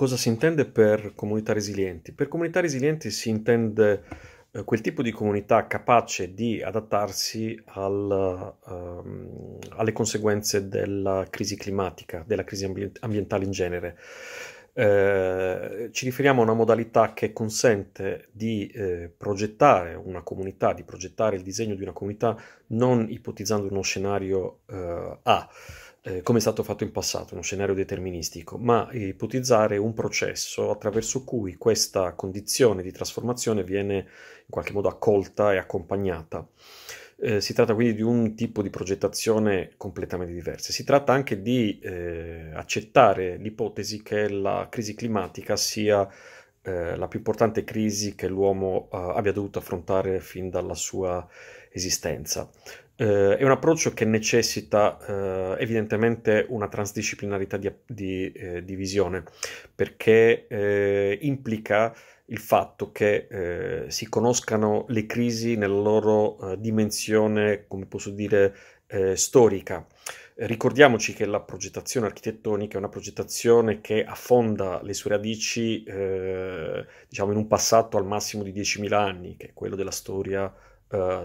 cosa si intende per comunità resilienti? Per comunità resilienti si intende eh, quel tipo di comunità capace di adattarsi al, um, alle conseguenze della crisi climatica, della crisi ambientale in genere. Eh, ci riferiamo a una modalità che consente di eh, progettare una comunità, di progettare il disegno di una comunità non ipotizzando uno scenario eh, A, eh, come è stato fatto in passato, uno scenario deterministico, ma ipotizzare un processo attraverso cui questa condizione di trasformazione viene in qualche modo accolta e accompagnata. Eh, si tratta quindi di un tipo di progettazione completamente diversa. Si tratta anche di eh, accettare l'ipotesi che la crisi climatica sia eh, la più importante crisi che l'uomo eh, abbia dovuto affrontare fin dalla sua esistenza. Uh, è un approccio che necessita uh, evidentemente una transdisciplinarità di, di, eh, di visione, perché eh, implica il fatto che eh, si conoscano le crisi nella loro eh, dimensione, come posso dire, storica. Ricordiamoci che la progettazione architettonica è una progettazione che affonda le sue radici diciamo in un passato al massimo di 10.000 anni, che è quello della storia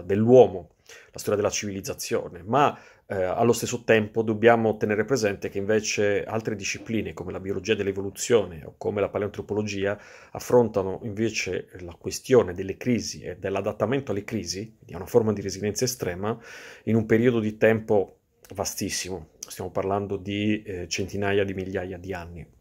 dell'uomo la storia della civilizzazione, ma eh, allo stesso tempo dobbiamo tenere presente che invece altre discipline come la biologia dell'evoluzione o come la paleantropologia affrontano invece la questione delle crisi e dell'adattamento alle crisi, di una forma di resilienza estrema, in un periodo di tempo vastissimo, stiamo parlando di eh, centinaia di migliaia di anni.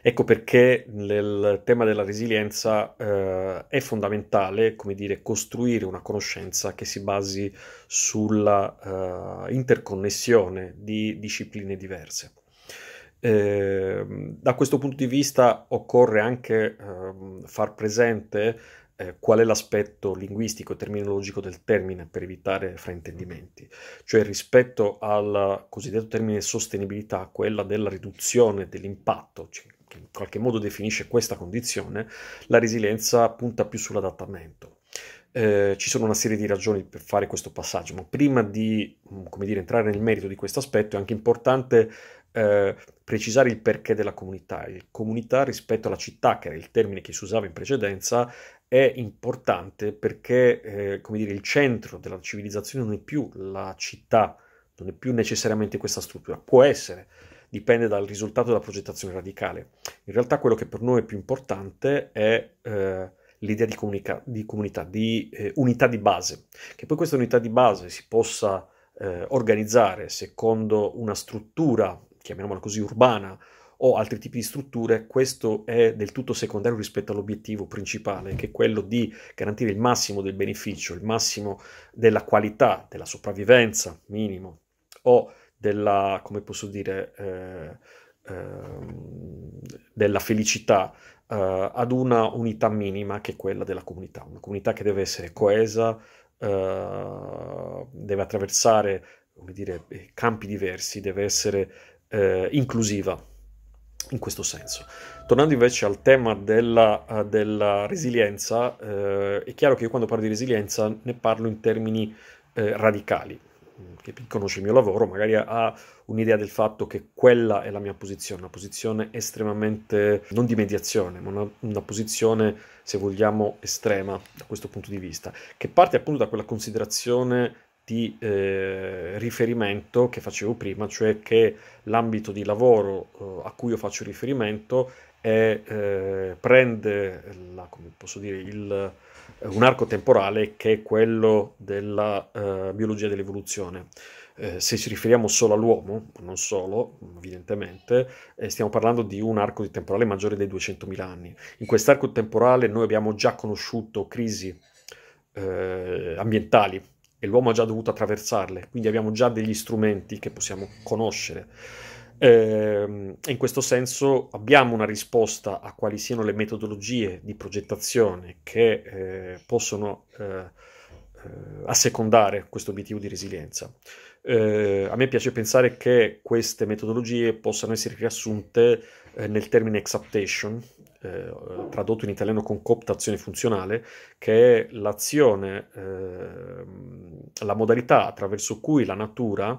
Ecco perché nel tema della resilienza eh, è fondamentale, come dire, costruire una conoscenza che si basi sulla eh, interconnessione di discipline diverse. Eh, da questo punto di vista occorre anche ehm, far presente eh, qual è l'aspetto linguistico e terminologico del termine per evitare fraintendimenti, cioè rispetto al cosiddetto termine sostenibilità, quella della riduzione dell'impatto, cioè che in qualche modo definisce questa condizione, la resilienza punta più sull'adattamento. Eh, ci sono una serie di ragioni per fare questo passaggio, ma prima di mm, dire, entrare nel merito di questo aspetto è anche importante eh, precisare il perché della comunità. Il comunità rispetto alla città, che era il termine che si usava in precedenza, è importante perché eh, dire, il centro della civilizzazione non è più la città, non è più necessariamente questa struttura, può essere dipende dal risultato della progettazione radicale. In realtà quello che per noi è più importante è eh, l'idea di, comunica- di, comunità, di eh, unità di base. Che poi questa unità di base si possa eh, organizzare secondo una struttura, chiamiamola così, urbana o altri tipi di strutture, questo è del tutto secondario rispetto all'obiettivo principale, che è quello di garantire il massimo del beneficio, il massimo della qualità, della sopravvivenza minimo o della, come posso dire, eh, eh, della felicità eh, ad una unità minima che è quella della comunità, una comunità che deve essere coesa, eh, deve attraversare come dire, campi diversi, deve essere eh, inclusiva in questo senso. Tornando invece al tema della, eh, della resilienza, eh, è chiaro che io quando parlo di resilienza ne parlo in termini eh, radicali, Mm, che conosce il mio lavoro magari ha un'idea del fatto che quella è la mia posizione, una posizione estremamente non di mediazione, ma una, una posizione, se vogliamo, estrema da questo punto di vista, che parte appunto da quella considerazione di eh, riferimento che facevo prima, cioè che l'ambito di lavoro eh, a cui io faccio riferimento è, eh, prende la, come posso dire, il eh, un arco temporale che è quello della uh, biologia dell'evoluzione. Eh, se ci riferiamo solo all'uomo, non solo, evidentemente, eh, stiamo parlando di un arco di temporale maggiore dei 200.000 anni. In quest'arco temporale noi abbiamo già conosciuto crisi eh, ambientali e l'uomo ha già dovuto attraversarle, quindi abbiamo già degli strumenti che possiamo conoscere. Eh, in questo senso abbiamo una risposta a quali siano le metodologie di progettazione che eh, possono eh, eh assecondare questo obiettivo di resilienza. Eh, a me piace pensare che queste metodologie possano essere riassunte eh, nel termine exaptation, eh, tradotto in italiano con cooptazione funzionale, che è l'azione, eh, la modalità attraverso cui la natura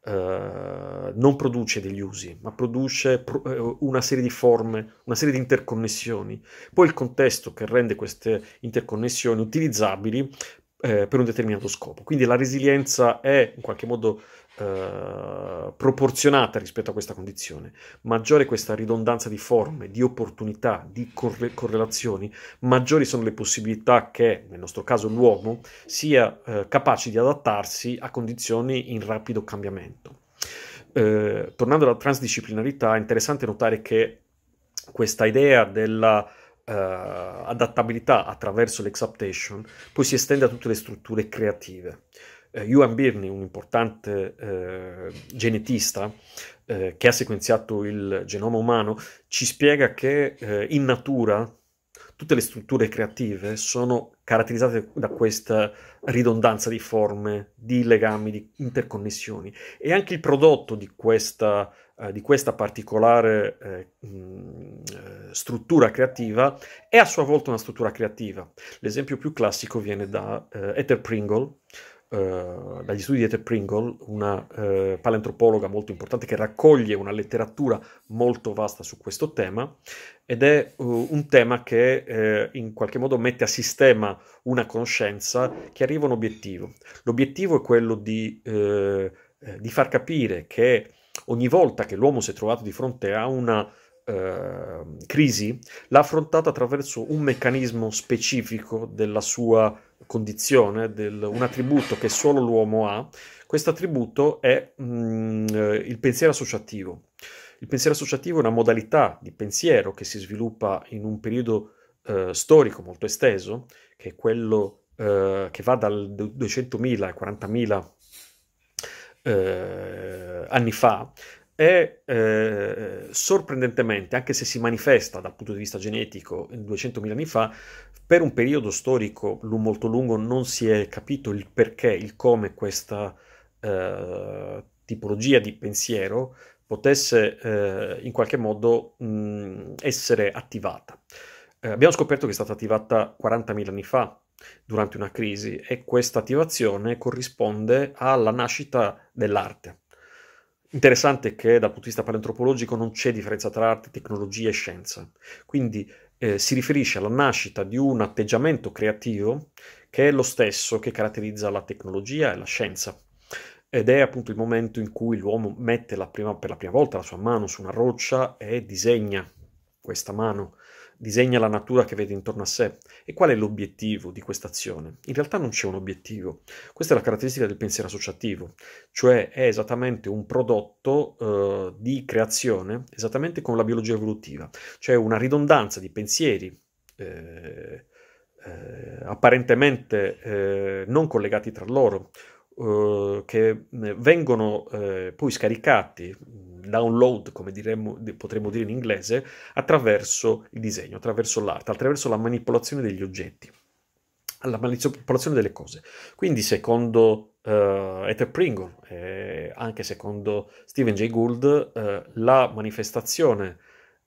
eh, non produce degli usi, ma produce eh, una serie di forme, una serie di interconnessioni. Poi il contesto che rende queste interconnessioni utilizzabili eh, per un determinato scopo. Quindi la resilienza è in qualche modo eh, proporzionata rispetto a questa condizione. Maggiore questa ridondanza di forme, di opportunità, di corre- correlazioni, maggiori sono le possibilità che, nel nostro caso, l'uomo sia eh, capace di adattarsi a condizioni in rapido cambiamento. Eh, tornando alla transdisciplinarità, è interessante notare che questa idea della uh, adattabilità attraverso l'exaptation poi si estende a tutte le strutture creative. Uh, Ewan Birney, un importante uh, genetista uh, che ha sequenziato il genoma umano, ci spiega che in natura tutte le strutture creative sono caratterizzate da questa ridondanza di forme, di legami, di interconnessioni e anche il prodotto di questa eh, di questa particolare eh, mh, eh, struttura creativa è a sua volta una struttura creativa. L'esempio più classico viene da eh, Ether Pringle, Uh, dagli studi di Ether Pringle, una uh, paleantropologa molto importante che raccoglie una letteratura molto vasta su questo tema ed è uh, un tema che in qualche modo mette a sistema una conoscenza che arriva a un obiettivo. L'obiettivo è quello di, di far capire che ogni volta che l'uomo si è trovato di fronte a una eh, crisi, l'ha affrontata attraverso un meccanismo specifico della sua condizione, del, un attributo che solo l'uomo ha. Questo attributo è mh, mm, eh, il pensiero associativo. Il pensiero associativo è una modalità di pensiero che si sviluppa in un periodo eh, storico molto esteso, che è quello eh, che va dal 200.000 ai 40.000 eh, anni fa e eh, sorprendentemente, anche se si manifesta dal punto di vista genetico 200.000 anni fa, per un periodo storico molto lungo non si è capito il perché, il come questa eh, tipologia di pensiero potesse eh, in qualche modo mh, mm, essere attivata. Eh, abbiamo scoperto che è stata attivata 40.000 anni fa durante una crisi e questa attivazione corrisponde alla nascita dell'arte. Interessante che dal punto di vista paleantropologico non c'è differenza tra arte, tecnologia e scienza, quindi eh, si riferisce alla nascita di un atteggiamento creativo che è lo stesso che caratterizza la tecnologia e la scienza. Ed è appunto il momento in cui l'uomo mette la prima, per la prima volta la sua mano su una roccia e disegna questa mano disegna la natura che vede intorno a sé. E qual è l'obiettivo di questa azione? In realtà non c'è un obiettivo. Questa è la caratteristica del pensiero associativo, cioè è esattamente un prodotto eh, di creazione, esattamente come la biologia evolutiva, cioè una ridondanza di pensieri. Eh, eh, apparentemente eh, non collegati tra loro, eh, che eh, vengono poi scaricati download, come diremmo, potremmo dire in inglese, attraverso il disegno, attraverso l'arte, attraverso la manipolazione degli oggetti, la manipolazione delle cose. Quindi secondo uh, Ether Pringle e eh, anche secondo Stephen Jay Gould, uh, la manifestazione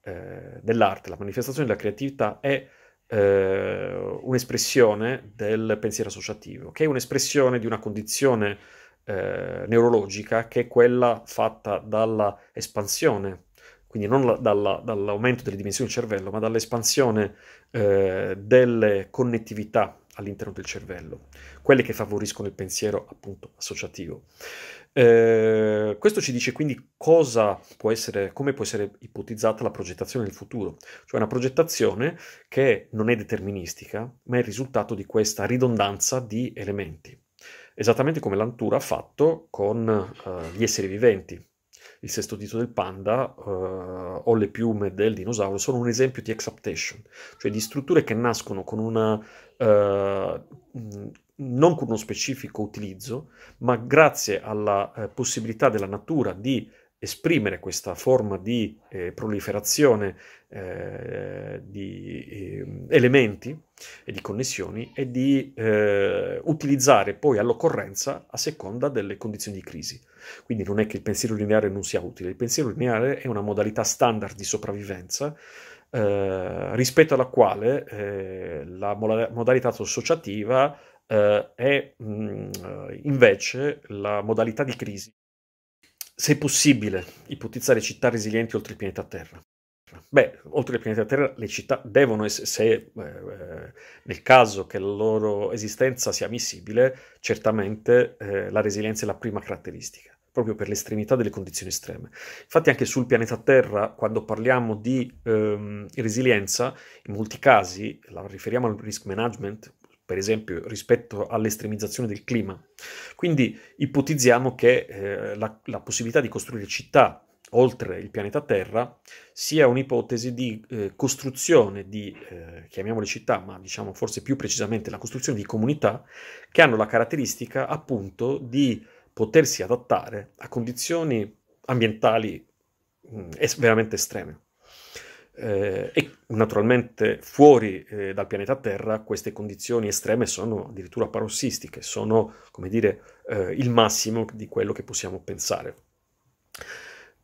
uh, dell'arte, la manifestazione della creatività è un'espressione del pensiero associativo, che è un'espressione di una condizione eh, neurologica che è quella fatta dalla espansione, quindi non la, dalla, dall'aumento delle dimensioni del cervello, ma dall'espansione eh, delle connettività all'interno del cervello, quelle che favoriscono il pensiero appunto associativo. Eh, questo ci dice quindi può essere, come può essere ipotizzata la progettazione del futuro, cioè una progettazione che non è deterministica, ma è il risultato di questa ridondanza di elementi esattamente come Lantura ha fatto con uh, gli esseri viventi. Il sesto dito del panda uh, o le piume del dinosauro sono un esempio di exaptation, cioè di strutture che nascono con una, uh, non con uno specifico utilizzo, ma grazie alla possibilità della natura di esprimere questa forma di eh, proliferazione eh, di eh, elementi e di connessioni e di eh, utilizzare poi all'occorrenza a seconda delle condizioni di crisi. Quindi non è che il pensiero lineare non sia utile, il pensiero lineare è una modalità standard di sopravvivenza eh, rispetto alla quale eh, la modalità associativa è mh, mm, invece la modalità di crisi se è possibile, ipotizzare città resilienti oltre il pianeta Terra. Beh, oltre il pianeta Terra, le città devono essere, se eh, eh, nel caso che la loro esistenza sia ammissibile, certamente eh, la resilienza è la prima caratteristica, proprio per l'estremità delle condizioni estreme. Infatti anche sul pianeta Terra, quando parliamo di eh, resilienza, in molti casi la riferiamo al risk management, per esempio rispetto all'estremizzazione del clima. Quindi ipotizziamo che eh, la, la, possibilità di costruire città oltre il pianeta Terra sia un'ipotesi di eh, costruzione di, eh, chiamiamole città, ma diciamo forse più precisamente la costruzione di comunità che hanno la caratteristica appunto di potersi adattare a condizioni ambientali mh, mm, veramente estreme eh, e naturalmente fuori eh, dal pianeta Terra queste condizioni estreme sono addirittura parossistiche, sono come dire eh, il massimo di quello che possiamo pensare.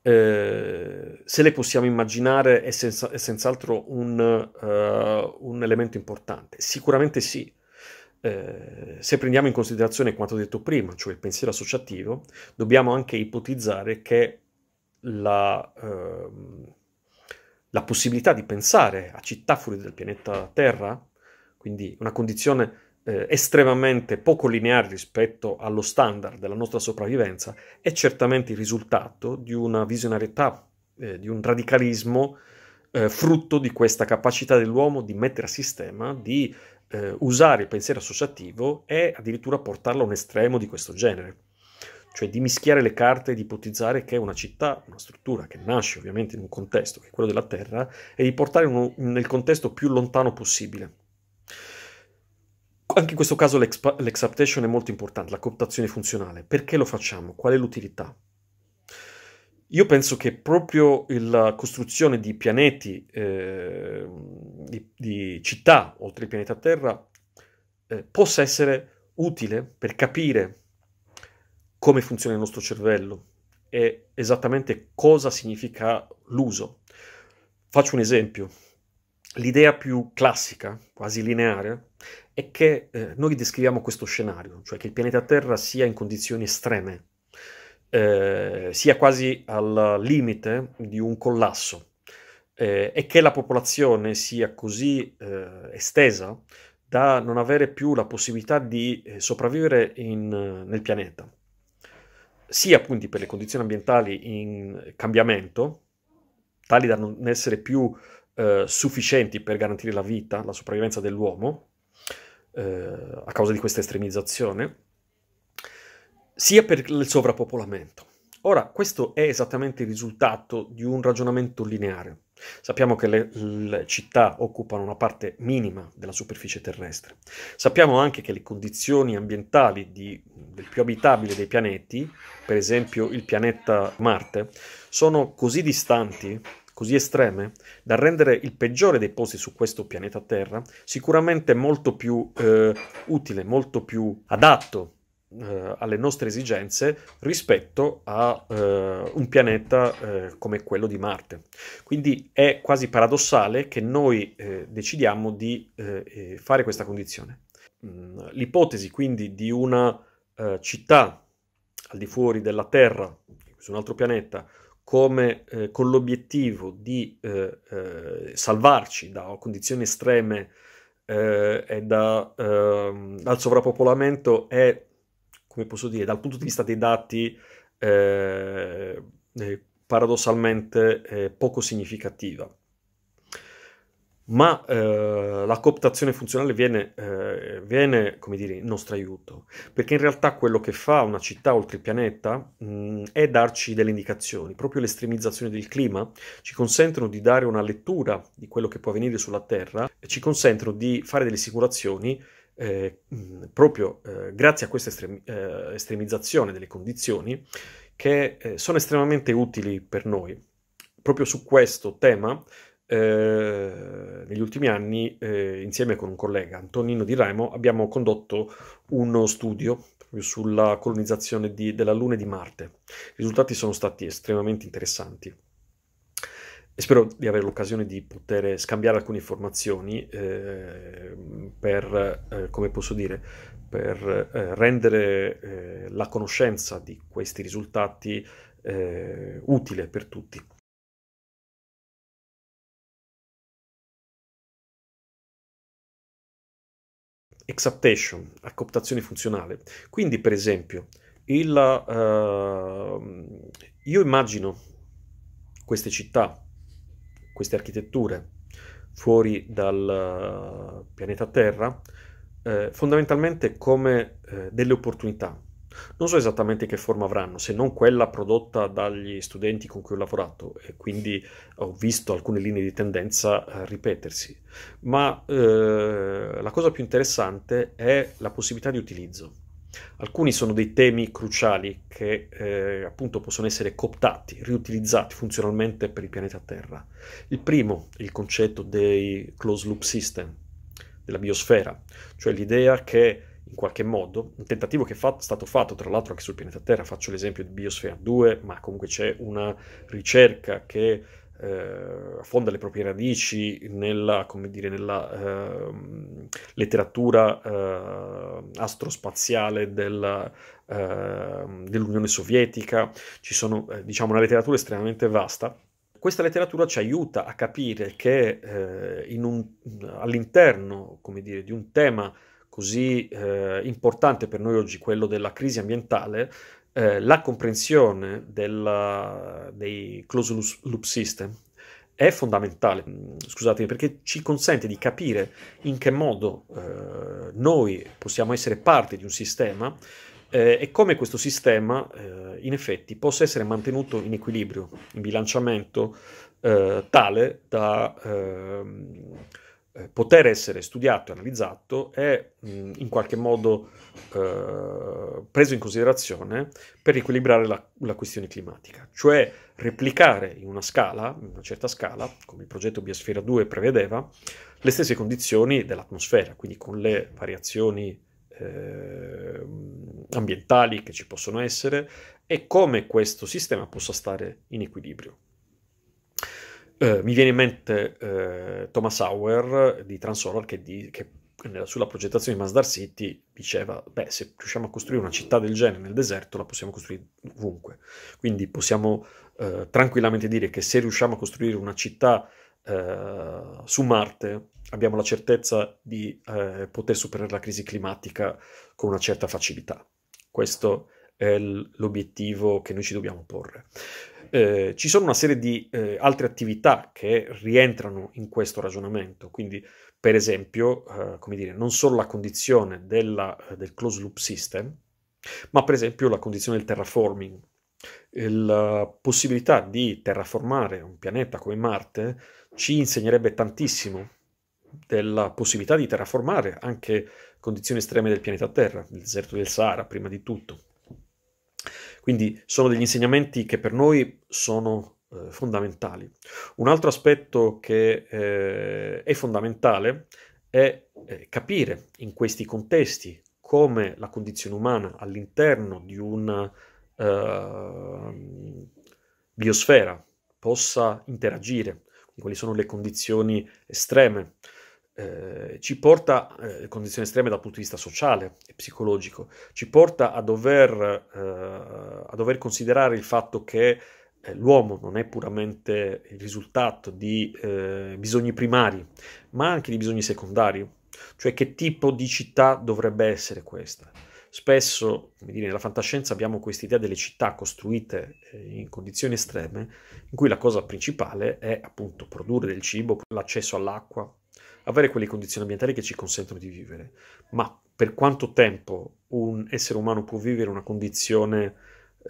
Eh, se le possiamo immaginare è, senza, è senz'altro un, uh, un, elemento importante, sicuramente sì. Eh, se prendiamo in considerazione quanto detto prima, cioè il pensiero associativo, dobbiamo anche ipotizzare che la, uh, la possibilità di pensare a città fuori dal pianeta Terra, quindi una condizione eh, estremamente poco lineare rispetto allo standard della nostra sopravvivenza, è certamente il risultato di una visionarietà, eh, di un radicalismo eh, frutto di questa capacità dell'uomo di mettere a sistema, di eh, usare il pensiero associativo e addirittura portarlo a un estremo di questo genere cioè di mischiare le carte e di ipotizzare che una città, una struttura che nasce ovviamente in un contesto che è quello della Terra, e di portare uno, nel contesto più lontano possibile. Anche in questo caso l'exaptation è molto importante, la cooptazione funzionale. Perché lo facciamo? Qual è l'utilità? Io penso che proprio la costruzione di pianeti, eh, di, di, città oltre il pianeta Terra, eh, possa essere utile per capire come funziona il nostro cervello e esattamente cosa significa l'uso. Faccio un esempio. L'idea più classica, quasi lineare, è che eh, noi descriviamo questo scenario, cioè che il pianeta Terra sia in condizioni estreme, eh, sia quasi al limite di un collasso eh, e che la popolazione sia così eh, estesa da non avere più la possibilità di eh, sopravvivere in, nel pianeta sia appunto per le condizioni ambientali in cambiamento, tali da non essere più eh, sufficienti per garantire la vita, la sopravvivenza dell'uomo, eh, a causa di questa estremizzazione, sia per il sovrappopolamento. Ora, questo è esattamente il risultato di un ragionamento lineare. Sappiamo che le, le, città occupano una parte minima della superficie terrestre. Sappiamo anche che le condizioni ambientali di, del più abitabile dei pianeti, per esempio il pianeta Marte, sono così distanti, così estreme, da rendere il peggiore dei posti su questo pianeta Terra sicuramente molto più eh, utile, molto più adatto eh, alle nostre esigenze rispetto a eh, un pianeta eh, come quello di Marte. Quindi è quasi paradossale che noi eh, decidiamo di eh, fare questa condizione. Mm, l'ipotesi quindi di una città al di fuori della Terra, su un altro pianeta, come, eh, con l'obiettivo di eh, eh, salvarci da condizioni estreme e da, ehm, dal sovrappopolamento è come posso dire, dal punto di vista dei dati, eh, eh paradossalmente eh, poco significativa. Ma eh, la cooptazione funzionale viene, eh, viene, come dire, in nostro aiuto, perché in realtà quello che fa una città oltre il pianeta mh, mm, è darci delle indicazioni. Proprio l'estremizzazione del clima ci consentono di dare una lettura di quello che può avvenire sulla Terra e ci consentono di fare delle simulazioni eh, proprio eh, grazie a questa estrem- eh, estremizzazione delle condizioni che eh, sono estremamente utili per noi. Proprio su questo tema, eh, negli ultimi anni, eh, insieme con un collega, Antonino Di Raimo, abbiamo condotto uno studio sulla colonizzazione di, della Luna e di Marte. I risultati sono stati estremamente interessanti e spero di avere l'occasione di poter scambiare alcune informazioni eh, per, eh, come posso dire, per eh, rendere eh, la conoscenza di questi risultati eh, utile per tutti. Exaptation, accooptazione funzionale. Quindi, per esempio, il, ehm, io immagino queste città queste architetture fuori dal eh, pianeta Terra eh, fondamentalmente come eh, delle opportunità. Non so esattamente che forma avranno, se non quella prodotta dagli studenti con cui ho lavorato e quindi ho visto alcune linee di tendenza eh, ripetersi. Ma eh, la cosa più interessante è la possibilità di utilizzo. Alcuni sono dei temi cruciali che eh, appunto possono essere cooptati, riutilizzati funzionalmente per il pianeta Terra. Il primo è il concetto dei closed loop system, della biosfera, cioè l'idea che in qualche modo, un tentativo che è fatto, stato fatto tra l'altro anche sul pianeta Terra, faccio l'esempio di Biosfera 2, ma comunque c'è una ricerca che eh, fonda le proprie radici nella, dire, nella eh, letteratura eh, astrospaziale della, ehm, dell'Unione Sovietica, ci sono eh, diciamo, una letteratura estremamente vasta. Questa letteratura ci aiuta a capire che eh, un, all'interno dire, di un tema così eh, importante per noi oggi, quello della crisi ambientale, eh, la comprensione della, dei closed loop system è fondamentale, mm, scusatemi, perché ci consente di capire in che modo eh, noi possiamo essere parte di un sistema eh, e come questo sistema eh, in effetti possa essere mantenuto in equilibrio, in bilanciamento eh, tale da ehm, eh, poter essere studiato e analizzato è mh, mm, in qualche modo eh, preso in considerazione per equilibrare la, la, questione climatica, cioè replicare in una scala, in una certa scala, come il progetto Biosfera 2 prevedeva, le stesse condizioni dell'atmosfera, quindi con le variazioni eh, ambientali che ci possono essere e come questo sistema possa stare in equilibrio. Eh, mi viene in mente eh, Thomas Hauer di Transolar che, di, che nella, sulla progettazione di Masdar City diceva, beh, se riusciamo a costruire una città del genere nel deserto, la possiamo costruire ovunque. Quindi possiamo eh, tranquillamente dire che se riusciamo a costruire una città eh, su Marte, abbiamo la certezza di eh, poter superare la crisi climatica con una certa facilità. Questo è l'obiettivo che noi ci dobbiamo porre. Eh, ci sono una serie di eh, altre attività che rientrano in questo ragionamento, quindi per esempio, eh, come dire, non solo la condizione della, eh, del closed loop system, ma per esempio la condizione del terraforming, la eh, possibilità di terraformare un pianeta come Marte ci insegnerebbe tantissimo della possibilità di terraformare anche condizioni estreme del pianeta Terra, il deserto del Sahara prima di tutto. Quindi sono degli insegnamenti che per noi sono eh, fondamentali. Un altro aspetto che eh, è fondamentale è eh, capire in questi contesti come la condizione umana all'interno di una eh, biosfera possa interagire, quali sono le condizioni estreme, eh, ci porta, eh, condizioni estreme dal punto di vista sociale e psicologico, ci porta a dover, eh, a dover considerare il fatto che eh, l'uomo non è puramente il risultato di eh, bisogni primari, ma anche di bisogni secondari, cioè che tipo di città dovrebbe essere questa. Spesso, come dire, nella fantascienza abbiamo questa idea delle città costruite in condizioni estreme, in cui la cosa principale è appunto produrre del cibo, l'accesso all'acqua, avere quelle condizioni ambientali che ci consentono di vivere. Ma per quanto tempo un essere umano può vivere una condizione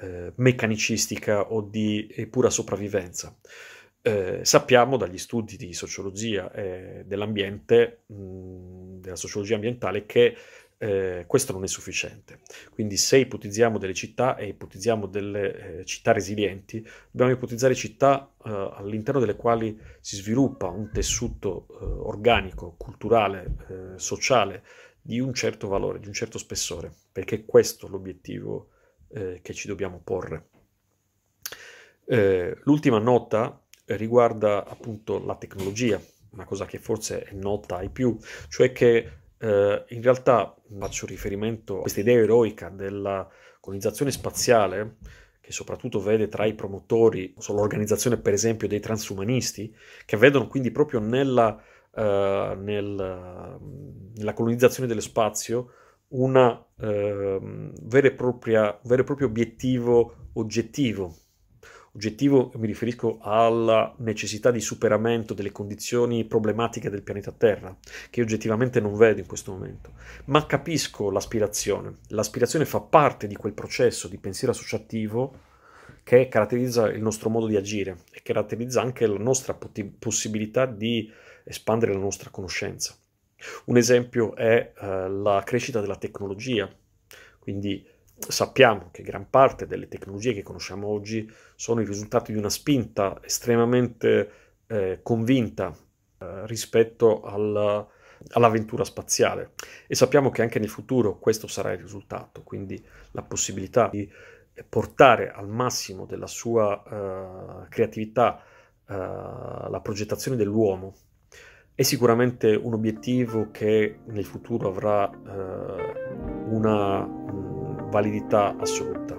eh, meccanicistica o di pura sopravvivenza? Eh, sappiamo dagli studi di sociologia e eh, dell'ambiente, mh, della sociologia ambientale, che eh, questo non è sufficiente. Quindi se ipotizziamo delle città e ipotizziamo delle eh, città resilienti, dobbiamo ipotizzare città eh, all'interno delle quali si sviluppa un tessuto eh, organico, culturale, eh, sociale di un certo valore, di un certo spessore, perché questo è l'obiettivo eh, che ci dobbiamo porre. l'ultima nota riguarda appunto la tecnologia, una cosa che forse è nota ai più, cioè che eh, in realtà faccio riferimento a questa idea eroica della colonizzazione spaziale, che soprattutto vede tra i promotori l'organizzazione per esempio dei transumanisti, che vedono quindi proprio nella, eh, nel, nella colonizzazione dello spazio una, eh, un vero e proprio obiettivo oggettivo Oggettivo mi riferisco alla necessità di superamento delle condizioni problematiche del pianeta Terra, che oggettivamente non vedo in questo momento, ma capisco l'aspirazione. L'aspirazione fa parte di quel processo di pensiero associativo che caratterizza il nostro modo di agire e caratterizza anche la nostra possibilità di espandere la nostra conoscenza. Un esempio è eh, la crescita della tecnologia, quindi sappiamo che gran parte delle tecnologie che conosciamo oggi sono il risultato di una spinta estremamente eh, convinta eh, rispetto alla, all'avventura spaziale e sappiamo che anche nel futuro questo sarà il risultato, quindi la possibilità di portare al massimo della sua eh, creatività eh, la progettazione dell'uomo è sicuramente un obiettivo che nel futuro avrà eh, una validità assoluta.